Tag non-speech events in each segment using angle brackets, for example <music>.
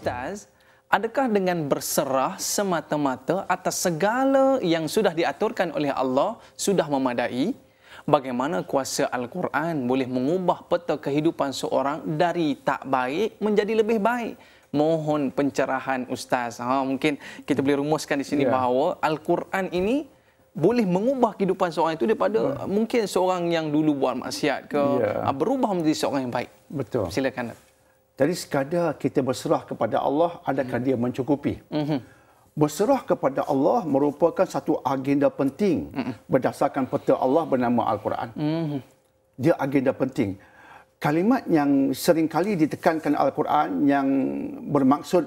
Ustaz, adakah dengan berserah semata-mata atas segala yang sudah diaturkan oleh Allah sudah memadai? Bagaimana kuasa Al-Quran boleh mengubah peta kehidupan seorang dari tak baik menjadi lebih baik? Mohon pencerahan Ustaz. Ha, mungkin kita boleh rumuskan di sini yeah. bahawa Al-Quran ini boleh mengubah kehidupan seorang itu daripada yeah. Hmm. mungkin seorang yang dulu buat maksiat ke yeah. Ha, berubah menjadi seorang yang baik. Betul. Silakan. Jadi sekadar kita berserah kepada Allah, adakah hmm. dia mencukupi? Hmm. Berserah kepada Allah merupakan satu agenda penting hmm. berdasarkan peta Allah bernama Al-Quran. Hmm. Dia agenda penting. Kalimat yang sering kali ditekankan Al-Quran yang bermaksud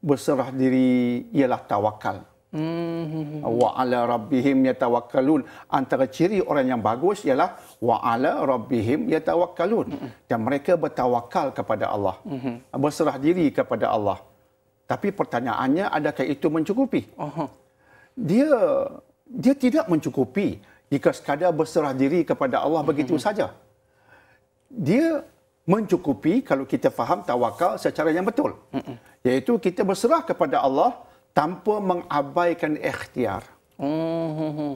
berserah diri ialah tawakal. Hmm. Wa ala rabbihim yatawakkalun. Antara ciri orang yang bagus ialah wa ala rabbihim yatawakkalun. Hmm. Dan mereka bertawakal kepada Allah. Hmm. Berserah diri kepada Allah. Tapi pertanyaannya adakah itu mencukupi? Dia dia tidak mencukupi jika sekadar berserah diri kepada Allah begitu hmm. saja. Dia mencukupi kalau kita faham tawakal secara yang betul. Hmm. Iaitu kita berserah kepada Allah tanpa mengabaikan ikhtiar. Mm-hmm.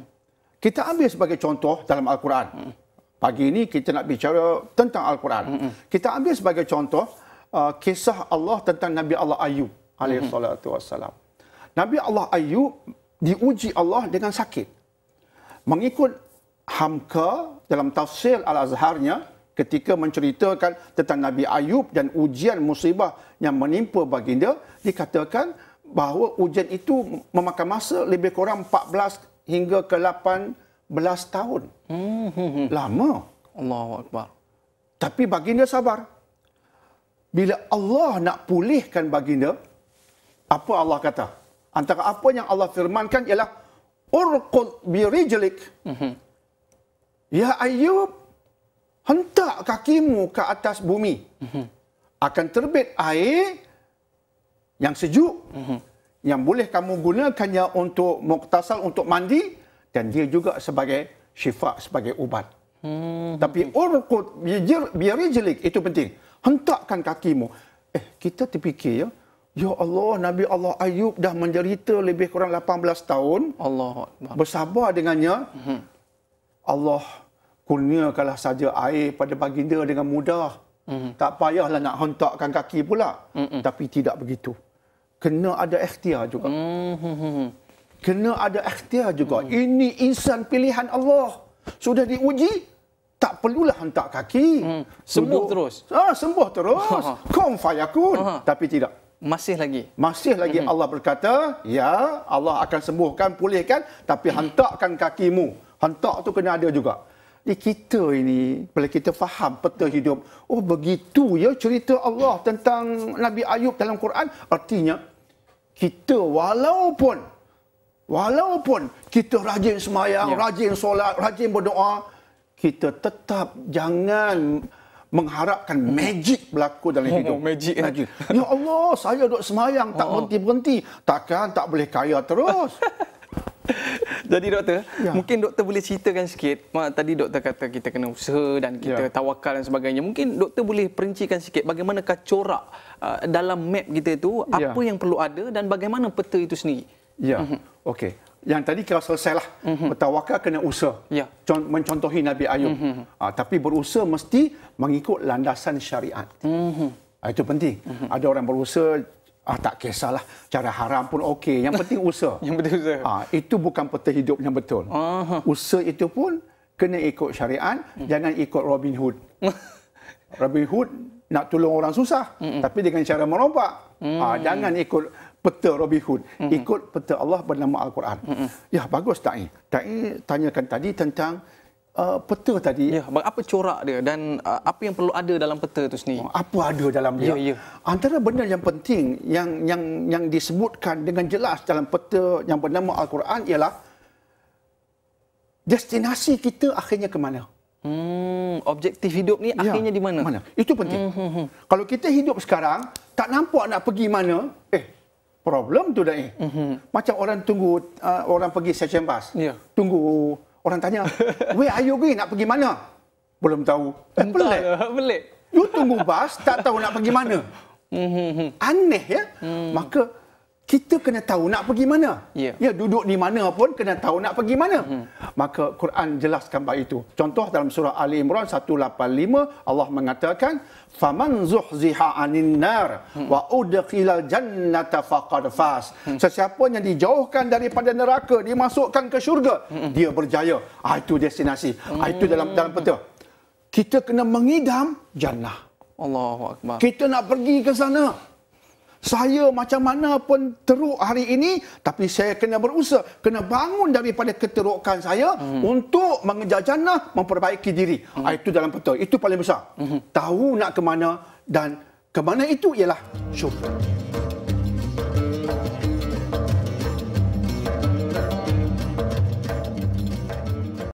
Kita ambil sebagai contoh dalam Al-Quran. Mm-hmm. Pagi ini kita nak bicara tentang Al-Quran. Mm-hmm. Kita ambil sebagai contoh uh, kisah Allah tentang Nabi Allah Ayub alaihissalatu Nabi Allah Ayub diuji Allah dengan sakit. Mengikut Hamka dalam tafsir Al-Azharnya ketika menceritakan tentang Nabi Ayub dan ujian musibah yang menimpa baginda dikatakan bahawa ujian itu memakan masa lebih kurang 14 hingga ke 18 tahun. Hmm. lama. Allah Allahuakbar. Tapi baginda sabar. Bila Allah nak pulihkan baginda, apa Allah kata? Antara apa yang Allah firmankan ialah urqul birijlik. Hmm. Ya Ayub, hentak kakimu ke atas bumi. Hmm. Akan terbit air yang sejuk mm-hmm. yang boleh kamu gunakannya untuk muktasal untuk mandi dan dia juga sebagai syifa sebagai ubat. Mm-hmm. Tapi urqut biar jelik itu penting. Hentakkan kakimu. Eh kita terfikir ya. Ya Allah Nabi Allah Ayub dah menderita lebih kurang 18 tahun. Allah bersabar dengannya. Mm-hmm. Allah kurniakanlah saja air pada baginda dengan mudah. Mm-hmm. Tak payahlah nak hentakkan kaki pula. Mm-mm. Tapi tidak begitu kena ada ikhtiar juga. Hmm. Kena ada ikhtiar juga. Hmm. Ini insan pilihan Allah. Sudah diuji, tak perlulah hentak kaki. Hmm. Sembuh, Duduk. Terus. Ha, sembuh terus. Sembuh ha, ha. ha. terus. Tapi tidak. Masih lagi. Masih lagi hmm. Allah berkata, ya Allah akan sembuhkan, pulihkan. Tapi hmm. hentakkan kakimu. Hentak tu kena ada juga. Di eh, kita ini, bila kita faham peta hidup, oh begitu ya cerita Allah tentang Nabi Ayub dalam Quran, artinya kita walaupun walaupun kita rajin semayang, ya. rajin solat, rajin berdoa, kita tetap jangan mengharapkan hmm. magic berlaku dalam hidup. Oh, <laughs> magic. magic. Ya Allah, saya duduk semayang tak oh. berhenti-berhenti. Oh. Takkan tak boleh kaya terus. <laughs> <laughs> Jadi doktor, ya. mungkin doktor boleh ceritakan sikit. Mak tadi doktor kata kita kena usaha dan kita ya. tawakal dan sebagainya. Mungkin doktor boleh perincikan sikit bagaimana corak uh, dalam map kita itu, ya. apa yang perlu ada dan bagaimana peta itu sendiri. Ya. Uh-huh. Okey. Yang tadi kira selesailah. Uh-huh. Mhm. Bertawakal kena usaha. Ya. mencontohi Nabi Ayub. Uh-huh. Uh, tapi berusaha mesti mengikut landasan syariat. Uh-huh. Uh, itu penting. Uh-huh. Ada orang berusaha ah tak kisahlah cara haram pun okey yang penting <laughs> usaha yang penting usaha ah itu bukan peta hidup yang betul uh-huh. usaha itu pun kena ikut syariat hmm. jangan ikut robin hood <laughs> robin hood nak tolong orang susah hmm. tapi dengan cara merompak hmm. ah jangan ikut peta robin hood hmm. ikut peta Allah bernama al-Quran hmm. ya bagus tak ini tak ini tanyakan tadi tentang uh, peta tadi. Ya, apa corak dia dan uh, apa yang perlu ada dalam peta itu sendiri? Oh, apa ada dalam dia? Ya, ya. Antara benda yang penting yang yang yang disebutkan dengan jelas dalam peta yang bernama Al-Quran ialah destinasi kita akhirnya ke mana? Hmm, objektif hidup ni ya, akhirnya di mana? mana? Itu penting. Hmm, hmm, hmm. Kalau kita hidup sekarang, tak nampak nak pergi mana, eh, problem tu dah ni. Hmm, hmm. Macam orang tunggu, uh, orang pergi session bus. Yeah. Tunggu orang tanya, where are you going? Nak pergi mana? Belum tahu. Pelik. Lah, pelik. You tunggu bas, tak tahu nak pergi mana. <laughs> Hmm, hmm, hmm. Aneh ya. Hmm. Maka kita kena tahu nak pergi mana. Yeah. Ya, duduk di mana pun kena tahu nak pergi mana. Hmm. Maka Quran jelaskan bahawa itu. Contoh dalam surah Ali Imran 185 Allah mengatakan faman zuhziha anin nar hmm. wa udkhilal jannata faqad faz. Hmm. Sesiapa yang dijauhkan daripada neraka dimasukkan ke syurga, hmm. dia berjaya. Ah itu destinasi. Hmm. Ah itu hmm. dalam dalam peta. Kita kena mengidam jannah. Allahuakbar. Kita nak pergi ke sana saya macam mana pun teruk hari ini tapi saya kena berusaha kena bangun daripada keterukan saya hmm. untuk mengejar jannah memperbaiki diri hmm. Ah, itu dalam peta itu paling besar hmm. tahu nak ke mana dan ke mana itu ialah syurga